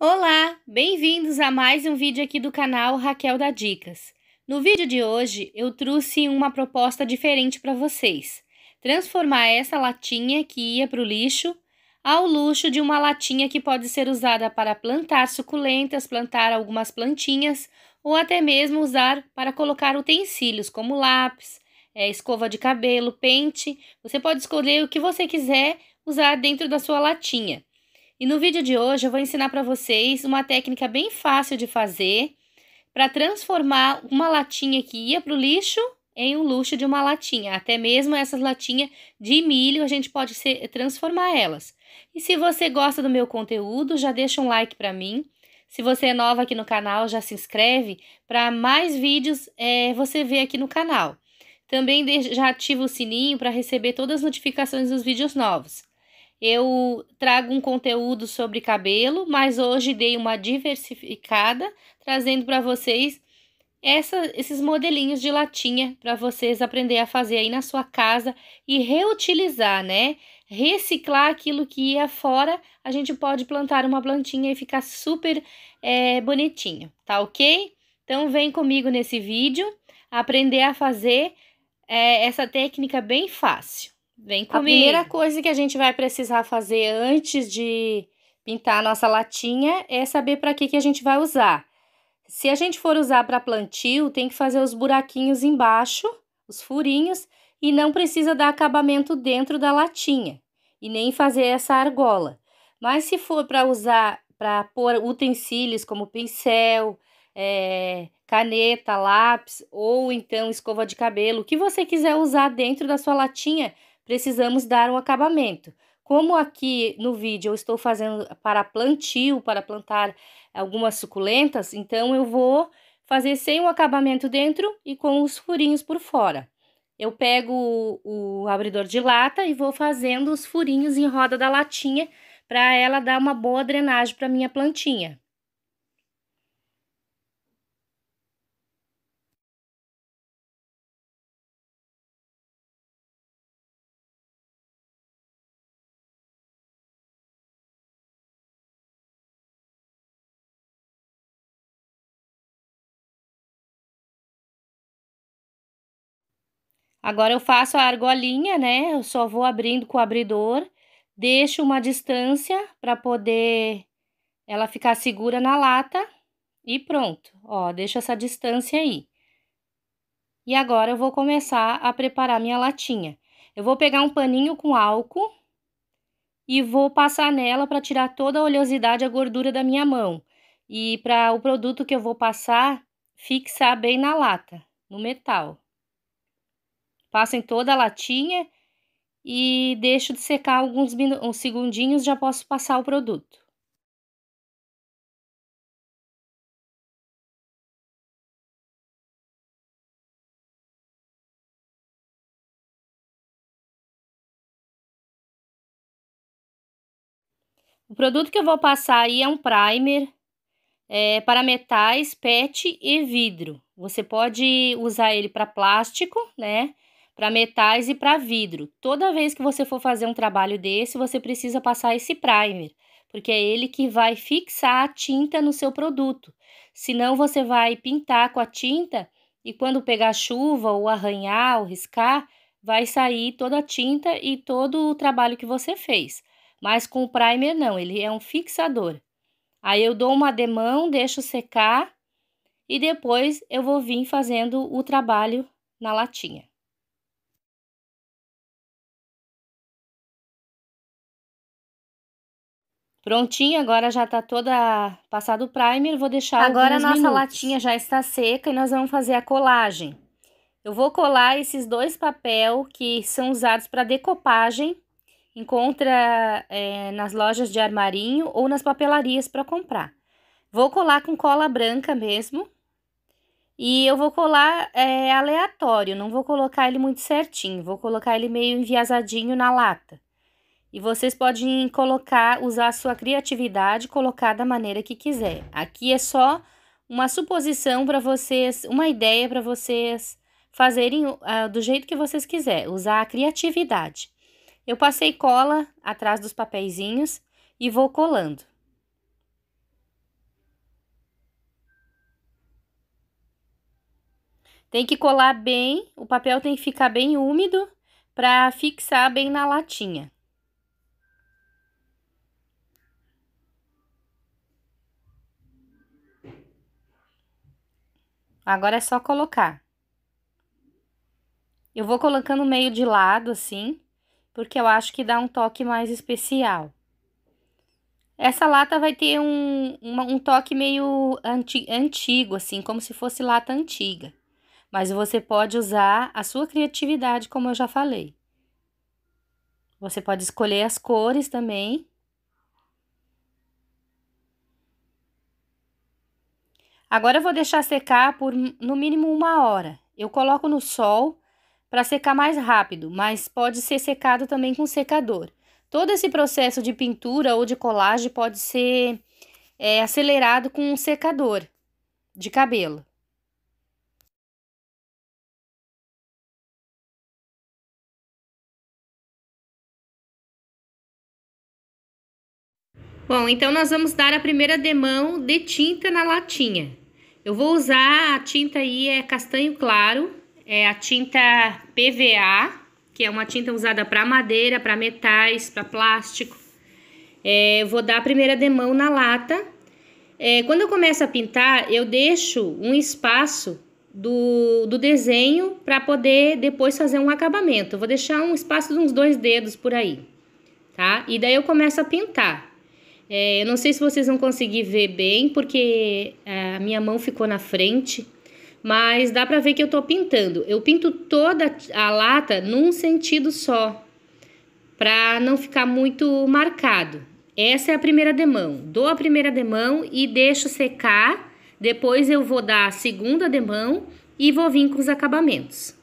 Olá, bem-vindos a mais um vídeo aqui do canal Raquel da Dicas. No vídeo de hoje eu trouxe uma proposta diferente para vocês. Transformar essa latinha que ia para o lixo ao luxo de uma latinha que pode ser usada para plantar suculentas, plantar algumas plantinhas ou até mesmo usar para colocar utensílios como lápis, é, escova de cabelo, pente. Você pode escolher o que você quiser usar dentro da sua latinha. E no vídeo de hoje eu vou ensinar para vocês uma técnica bem fácil de fazer para transformar uma latinha que ia para o lixo em um luxo de uma latinha. Até mesmo essas latinhas de milho a gente pode ser, transformar elas. E se você gosta do meu conteúdo, já deixa um like para mim. Se você é nova aqui no canal, já se inscreve para mais vídeos é, você ver aqui no canal. Também já ativa o sininho para receber todas as notificações dos vídeos novos. Eu trago um conteúdo sobre cabelo, mas hoje dei uma diversificada, trazendo para vocês essa, esses modelinhos de latinha para vocês aprender a fazer aí na sua casa e reutilizar, né? Reciclar aquilo que ia fora, a gente pode plantar uma plantinha e ficar super é, bonitinho, tá ok? Então vem comigo nesse vídeo aprender a fazer é, essa técnica bem fácil. Vem comigo. A primeira coisa que a gente vai precisar fazer antes de pintar a nossa latinha é saber para que, que a gente vai usar. Se a gente for usar para plantio, tem que fazer os buraquinhos embaixo, os furinhos, e não precisa dar acabamento dentro da latinha e nem fazer essa argola. Mas se for para usar para pôr utensílios como pincel, é, caneta, lápis ou então escova de cabelo, o que você quiser usar dentro da sua latinha, precisamos dar um acabamento. Como aqui no vídeo eu estou fazendo para plantio, para plantar algumas suculentas, então eu vou fazer sem o acabamento dentro e com os furinhos por fora. Eu pego o, o abridor de lata e vou fazendo os furinhos em roda da latinha para ela dar uma boa drenagem para minha plantinha. Agora eu faço a argolinha, né? Eu só vou abrindo com o abridor, deixo uma distância para poder ela ficar segura na lata e pronto. Ó, deixo essa distância aí. E agora eu vou começar a preparar minha latinha. Eu vou pegar um paninho com álcool e vou passar nela para tirar toda a oleosidade e a gordura da minha mão. E para o produto que eu vou passar fixar bem na lata, no metal. Passo em toda a latinha e deixo de secar alguns uns segundinhos, já posso passar o produto. O produto que eu vou passar aí é um primer é, para metais, PET e vidro. Você pode usar ele para plástico, né? para metais e para vidro. Toda vez que você for fazer um trabalho desse, você precisa passar esse primer, porque é ele que vai fixar a tinta no seu produto. Senão você vai pintar com a tinta e quando pegar chuva ou arranhar ou riscar, vai sair toda a tinta e todo o trabalho que você fez. Mas com o primer não, ele é um fixador. Aí eu dou uma demão, deixo secar e depois eu vou vir fazendo o trabalho na latinha. Prontinho, agora já tá toda passado o primer, vou deixar Agora a nossa minutos. latinha já está seca e nós vamos fazer a colagem. Eu vou colar esses dois papel que são usados para decopagem. Encontra é, nas lojas de armarinho ou nas papelarias para comprar. Vou colar com cola branca mesmo. E eu vou colar é, aleatório, não vou colocar ele muito certinho. Vou colocar ele meio enviesadinho na lata. E vocês podem colocar, usar a sua criatividade, colocar da maneira que quiser. Aqui é só uma suposição para vocês, uma ideia para vocês fazerem uh, do jeito que vocês quiserem, usar a criatividade. Eu passei cola atrás dos papeizinhos e vou colando. Tem que colar bem, o papel tem que ficar bem úmido para fixar bem na latinha. Agora é só colocar. Eu vou colocando meio de lado assim, porque eu acho que dá um toque mais especial. Essa lata vai ter um, uma, um toque meio anti, antigo, assim, como se fosse lata antiga. Mas você pode usar a sua criatividade, como eu já falei. Você pode escolher as cores também Agora eu vou deixar secar por no mínimo uma hora. Eu coloco no sol para secar mais rápido, mas pode ser secado também com secador. Todo esse processo de pintura ou de colagem pode ser é, acelerado com um secador de cabelo. Bom, então nós vamos dar a primeira demão de tinta na latinha. Eu vou usar a tinta aí, é castanho claro, é a tinta PVA, que é uma tinta usada para madeira, para metais, para plástico. É, vou dar a primeira demão na lata. É, quando eu começo a pintar, eu deixo um espaço do, do desenho para poder depois fazer um acabamento. Eu vou deixar um espaço de uns dois dedos por aí, tá? E daí eu começo a pintar. É, eu não sei se vocês vão conseguir ver bem, porque é, a minha mão ficou na frente, mas dá pra ver que eu tô pintando. Eu pinto toda a lata num sentido só, pra não ficar muito marcado. Essa é a primeira demão. Dou a primeira demão e deixo secar. Depois eu vou dar a segunda demão e vou vir com os acabamentos.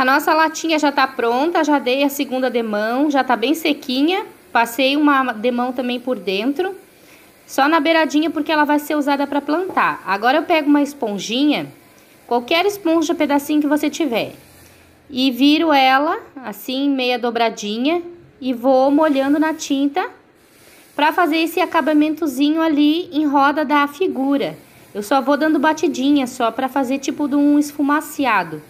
A nossa latinha já está pronta, já dei a segunda demão, já está bem sequinha. Passei uma demão também por dentro, só na beiradinha porque ela vai ser usada para plantar. Agora eu pego uma esponjinha, qualquer esponja, pedacinho que você tiver, e viro ela assim, meia dobradinha, e vou molhando na tinta para fazer esse acabamentozinho ali em roda da figura. Eu só vou dando batidinha só para fazer tipo de um esfumaciado.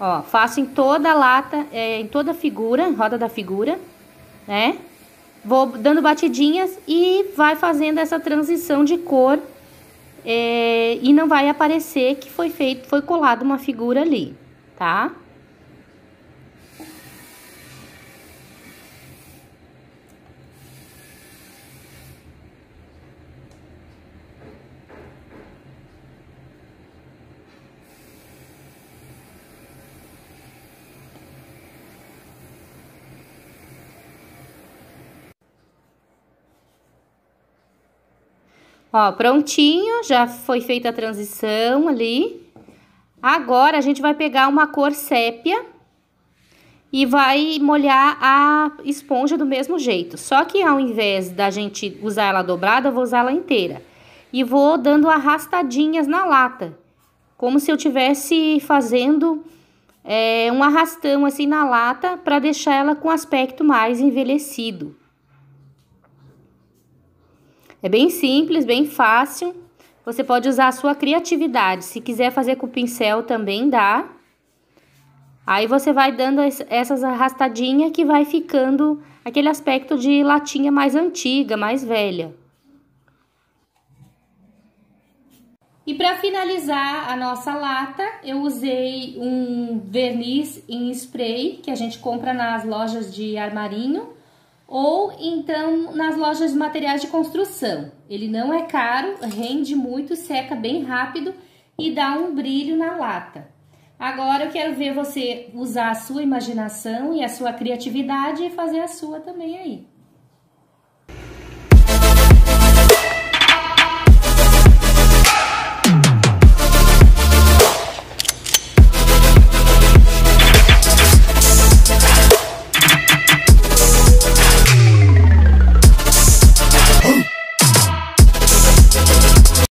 Ó, faço em toda a lata, é, em toda a figura, roda da figura, né? Vou dando batidinhas e vai fazendo essa transição de cor é, e não vai aparecer que foi feito, foi colado uma figura ali, tá? Ó, prontinho, já foi feita a transição ali. Agora, a gente vai pegar uma cor sépia e vai molhar a esponja do mesmo jeito. Só que ao invés da gente usar ela dobrada, eu vou usar ela inteira. E vou dando arrastadinhas na lata, como se eu estivesse fazendo é, um arrastão assim na lata para deixar ela com aspecto mais envelhecido. É bem simples, bem fácil. Você pode usar a sua criatividade. Se quiser fazer com pincel também dá. Aí você vai dando essas arrastadinhas que vai ficando aquele aspecto de latinha mais antiga, mais velha. E para finalizar a nossa lata, eu usei um verniz em spray que a gente compra nas lojas de armarinho ou então nas lojas de materiais de construção. Ele não é caro, rende muito, seca bem rápido e dá um brilho na lata. Agora eu quero ver você usar a sua imaginação e a sua criatividade e fazer a sua também aí.